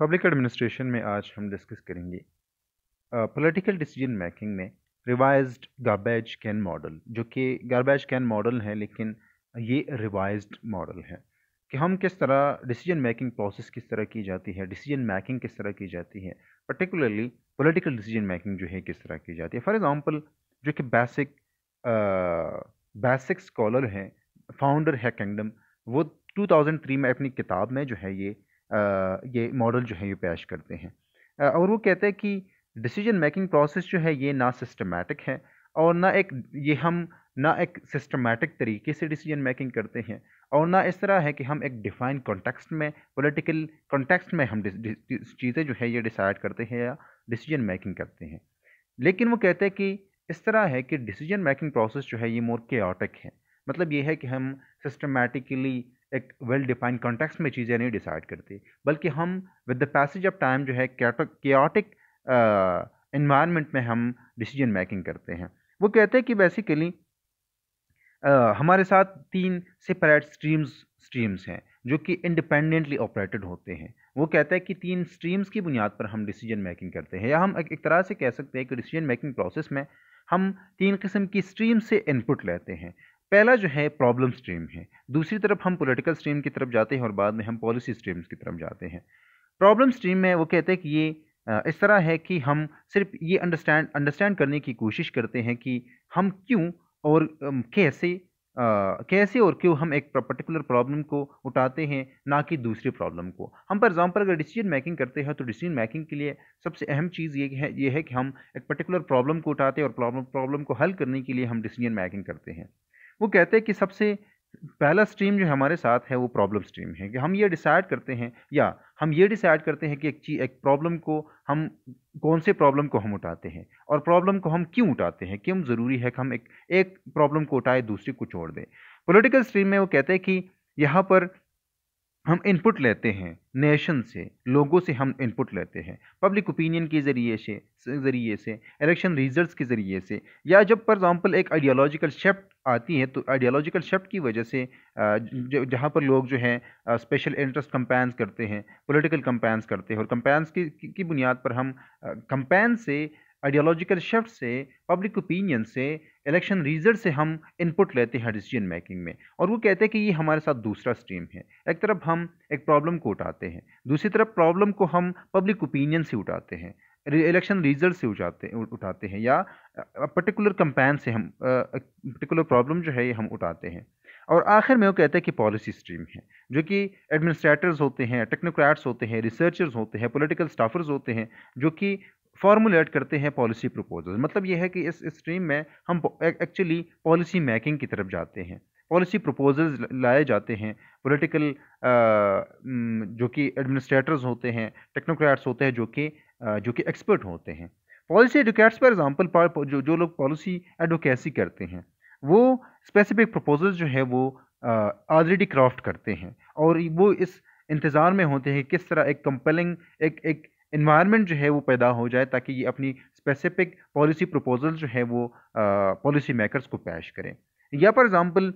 public administration में आज हम डिस्कस करेंगे पॉलिटिकल डिसीजन मेकिंग में रिवाइज्ड गार्बेज कैन मॉडल जो कि गार्बेज कैन मॉडल है लेकिन ये रिवाइज्ड मॉडल है कि हम किस तरह डिसीजन मेकिंग प्रोसेस किस तरह की जाती है डिसीजन मेकिंग किस तरह की जाती है पर्टिकुलरली पॉलिटिकल डिसीजन मेकिंग जो है किस तरह की जाती है फॉर एग्जांपल जो कि बेसिक बेसिक स्कॉलर हैं फाउंडर है किंगडम वो 2003 में अपनी किताब में जो है ये ये मॉडल जो है ये पेश करते हैं और वो कहते हैं कि डिसीजन मेकिंग प्रोसेस जो है ये ना सिस्टमेटिक है और ना एक ये हम ना एक सिस्टमेटिक तरीके से डिसीजन मेकिंग करते हैं और ना इस तरह है कि हम एक डिफाइन कॉन्टेक्स्ट में पॉलिटिकल कॉन्टेक्स्ट में हम चीज़ें जो है ये डिसाइड करते हैं या डिसीजन मेकिंग करते हैं लेकिन वो कहते हैं कि इस तरह है कि डिसीजन मेकिंग प्रोसेस जो है ये मोर केटिक है मतलब ये है कि हम सिस्टमेटिकली एक वेल डिफाइंड कॉन्टेक्स्ट में चीज़ें नहीं डिसाइड करती बल्कि हम with the passage of time जो है केटिक इन्वायरमेंट में हम डिसीजन मेकिंग करते हैं वो कहते हैं कि बेसिकली हमारे साथ तीन सेपरेट स्ट्रीम्स स्ट्रीम्स हैं जो कि इंडिपेंडेंटली ऑपरेटेड होते हैं वो कहता है कि तीन स्ट्रीम्स की बुनियाद पर हम डिसीजन मेकिंग करते हैं या हम एक, एक तरह से कह सकते हैं कि डिसीजन मेकिंग प्रोसेस में हम तीन किस्म की स्ट्रीम से इनपुट लेते हैं पहला जो है प्रॉब्लम स्ट्रीम है दूसरी तरफ हम पॉलिटिकल स्ट्रीम की तरफ जाते हैं और बाद में हम पॉलिसी स्ट्रीम्स की तरफ जाते हैं प्रॉब्लम स्ट्रीम में वो कहते हैं कि ये इस तरह है कि हम सिर्फ ये अंडरस्टैंड अंडरस्टैंड करने की कोशिश करते हैं कि हम क्यों और कैसे कैसे और क्यों हम एक पर्टिकुलर प्रॉब्लम को उठाते हैं ना कि दूसरी प्रॉब्लम को हम फॉर एग्जांपल अगर डिसीजन मेकिंग करते हैं तो डिसीजन मेकिंग के लिए सबसे अहम चीज़ ये है ये है कि हम एक पर्टिकुलर प्रॉब्लम को उठाते हैं और प्रॉब्लम प्रॉब्लम को हल करने के लिए हम डिसीजन मेकिंग करते हैं वो कहते हैं कि सबसे पहला स्ट्रीम जो हमारे साथ है वो प्रॉब्लम स्ट्रीम है कि हम ये डिसाइड करते हैं या हम ये डिसाइड करते हैं कि एक चीज एक प्रॉब्लम को हम कौन से प्रॉब्लम को हम उठाते हैं और प्रॉब्लम को हम क्यों उठाते हैं क्यों ज़रूरी है कि हम एक एक प्रॉब्लम को उठाए दूसरी को छोड़ दें पॉलिटिकल स्ट्रीम में वो कहते हैं कि यहाँ पर हम इनपुट लेते हैं नेशन से लोगों से हम इनपुट लेते हैं पब्लिक ओपिनियन के ज़रिए से ज़रिए से इलेक्शन रिजल्ट्स के ज़रिए से या जब फॉर एग्ज़ाम्पल एक आइडियोलॉजिकल शिफ्ट आती है तो आइडियोलॉजिकल शिफ्ट की वजह से जहाँ पर लोग जो हैं स्पेशल इंटरेस्ट कंपेन्स करते हैं पॉलिटिकल कंपेन्स करते हैं और कंपेन्स की, की बुनियाद पर हम कंपेन से आइडियोलॉजिकल शिफ्ट से पब्लिक ओपिनियन से इलेक्शन रिजल्ट से हम इनपुट लेते हैं डिसीजन मेकिंग में और वो कहते हैं कि ये हमारे साथ दूसरा स्ट्रीम है एक तरफ हम एक प्रॉब्लम को उठाते हैं दूसरी तरफ प्रॉब्लम को हम पब्लिक ओपिनियन से उठाते हैं इलेक्शन रिजल्ट से उठाते उठाते हैं या पर्टिकुलर कंपेन से हम पर्टिकुलर प्रॉब्लम जो है ये हम उठाते हैं और आखिर में वो कहते हैं कि पॉलिसी स्ट्रीम है जो कि एडमिनिस्ट्रेटर्स होते हैं टेक्नोक्रैट्स होते हैं रिसर्चर्स होते हैं पॉलिटिकल स्टाफर्स होते हैं जो कि फॉर्मुलेट करते हैं पॉलिसी प्रपोजल मतलब ये है कि इस स्ट्रीम में हम एक्चुअली पॉलिसी मेकिंग की तरफ जाते हैं पॉलिसी प्रपोजल्स लाए जाते हैं पॉलिटिकल जो कि एडमिनिस्ट्रेटर्स होते हैं टेक्नोक्रेट्स होते हैं जो कि जो कि एक्सपर्ट होते हैं पॉलिसी एडवोकेट्स फॉर एग्जांपल जो जो लोग पॉलिसी एडवोकेसी करते हैं वो स्पेसिफिक प्रपोजल्स जो है वो ऑलरेडी क्राफ्ट करते हैं और वो इस इंतज़ार में होते हैं किस तरह एक कंपेलिंग एक एक इन्वायरमेंट जो है वो पैदा हो जाए ताकि ये अपनी स्पेसिफिक पॉलिसी प्रपोजल जो है वो पॉलिसी मेकर्स को पेश करें या फॉर एग्ज़ाम्पल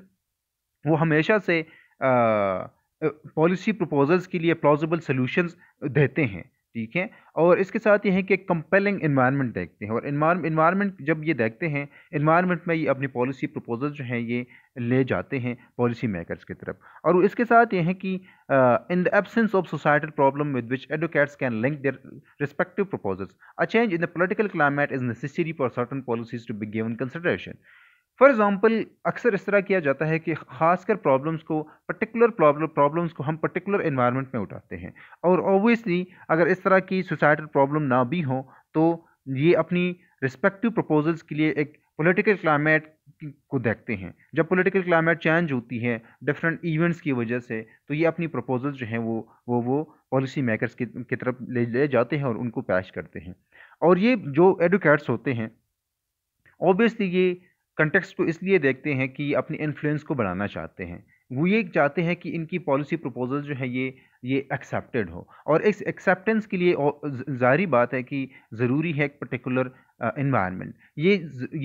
वो हमेशा से पॉलिसी प्रपोजल्स के लिए प्लॉजिबल सोल्यूशन देते हैं ठीक है और इसके साथ ये है कि कंपेलिंग इन्वायरमेंट देखते हैं और इन्वायरमेंट जब ये देखते हैं इन्वायरमेंट में ये अपनी पॉलिसी प्रपोजल जो हैं ये ले जाते हैं पॉलिसी मेकर्स की तरफ और इसके साथ ये है कि in the absence of societal problem with which advocates can link their respective proposals a change in the political climate is necessary for certain policies to be given consideration for example अक्सर इस तरह किया जाता है कि खासकर problems को particular problems को हम पर्टिकुलर इन्वायरमेंट में उठाते हैं और ऑब्वियसली अगर इस तरह की सोसाइटल प्रॉब्लम ना भी हो तो ये अपनी रिस्पेक्टिव प्रपोजल्स के लिए एक पॉलिटिकल क्लाइमेट को देखते हैं जब पॉलिटिकल क्लाइमेट चेंज होती है डिफरेंट इवेंट्स की वजह से तो ये अपनी प्रपोजल जो हैं वो वो वो पॉलिसी मेकर्स की, की तरफ ले ले जाते हैं और उनको पेश करते हैं और ये जो एडवोकेट्स होते हैं ऑब्वियसली ये कंटेक्स्ट को इसलिए देखते हैं कि अपनी इन्फ्लुएंस को बढ़ाना चाहते हैं वो ये चाहते हैं कि इनकी पॉलिसी प्रपोजल जो है ये ये एक्सेप्टेड हो और इस एक्सेप्टेंस के लिए जारी बात है कि ज़रूरी है एक पर्टिकुलर इन्वायरमेंट ये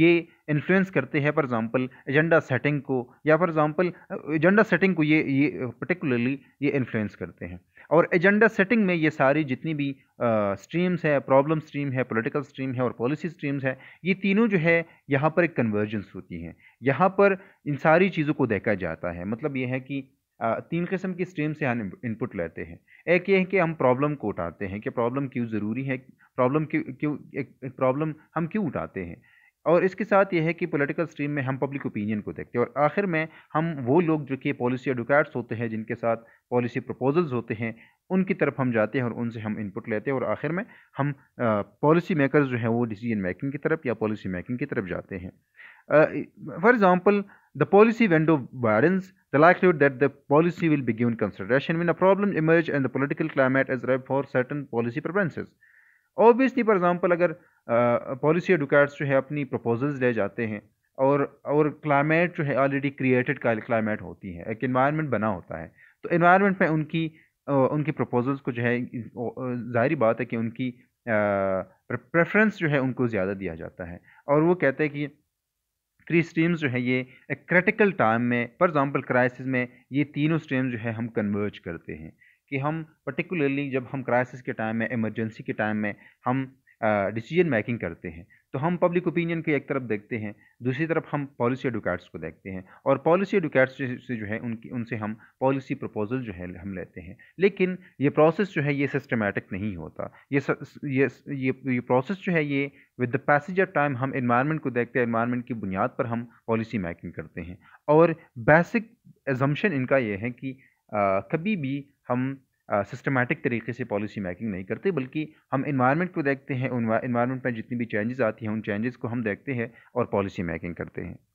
ये इन्फ्लुएंस करते हैं फॉर एग्ज़ाम्पल एजेंडा सेटिंग को या फॉर एग्ज़ाम्पल एजेंडा सेटिंग को ये ये पर्टिकुलरली ये इन्फ्लुएंस करते हैं और एजेंडा सेटिंग में ये सारी जितनी भी स्ट्रीम्स है प्रॉब्लम स्ट्रीम है पॉलिटिकल स्ट्रीम है और पॉलिसी स्ट्रीम्स है ये तीनों जो है यहाँ पर एक कन्वर्जेंस होती हैं यहाँ पर इन सारी चीज़ों को देखा जाता है मतलब ये है कि तीन किस्म की स्ट्रीम से हम इनपुट लेते हैं एक ये है कि हम प्रॉब्लम को उठाते हैं कि प्रॉब्लम क्यों ज़रूरी है प्रॉब्लम क्यों क्यों एक प्रॉब्लम हम क्यों उठाते हैं और इसके साथ यह है कि पॉलिटिकल स्ट्रीम में हम पब्लिक ओपिनियन को देखते हैं और आखिर में हम वो लोग जो कि पॉलिसी एडवोकेट्स होते हैं जिनके साथ पॉलिसी प्रपोजल्स होते हैं उनकी तरफ हम जाते हैं और उनसे हम इनपुट लेते हैं और आखिर में हम पॉलिसी मेकर्स जो हैं वो डिसीजन मेकिंग की तरफ या पॉलिसी मेकिंग की तरफ जाते हैं for example the policy window widens the likelihood that the policy will be given consideration when a problem emerges and the political climate is ripe for certain policy obviously for example अगर policy advocates जो है अपनी proposals ले जाते हैं और और climate जो है ऑलरेडी क्रिएटेड क्लाइमेट होती है एक इन्वायरमेंट बना होता है तो इन्वायरमेंट में उनकी उनकी प्रपोजल्स को जो है जाहिर बात है कि उनकी प्रेफरेंस जो है उनको ज़्यादा दिया जाता है और वो कहते हैं कि थ्री स्ट्रीम्स जो है ये क्रिटिकल टाइम में फॉर एग्ज़ाम्पल क्राइसिस में ये तीनों स्ट्रीम जो है हम कन्वर्ज करते हैं कि हम पर्टिकुलरली जब हम क्राइसिस के टाइम में इमरजेंसी के टाइम में हम डिसीजन uh, मेकिंग करते हैं तो हम पब्लिक ओपिनियन को एक तरफ देखते हैं दूसरी तरफ हम पॉलिसी एडवोकेट्स को देखते हैं और पॉलिसी एडवोकेट्स से जो है उनकी उनसे हम पॉलिसी प्रपोजल जो है हम लेते हैं लेकिन ये प्रोसेस जो है ये सिस्टमेटिक नहीं होता ये ये ये, ये प्रोसेस जो है ये with the passage of time हम इन्वायरमेंट को देखते हैं इन्वायरमेंट की बुनियाद पर हम पॉलिसी मेकिंग करते हैं और बेसिक एजम्पन इनका ये है कि आ, कभी भी हम सिस्टमेटिक तरीके से पॉलिसी मेकिंग नहीं करते बल्कि हम इन्वायरमेंट को देखते हैं इन्वायरमेंट में जितनी भी चेंजेस आती हैं उन चेंजेस को हम देखते हैं और पॉलिसी मेकिंग करते हैं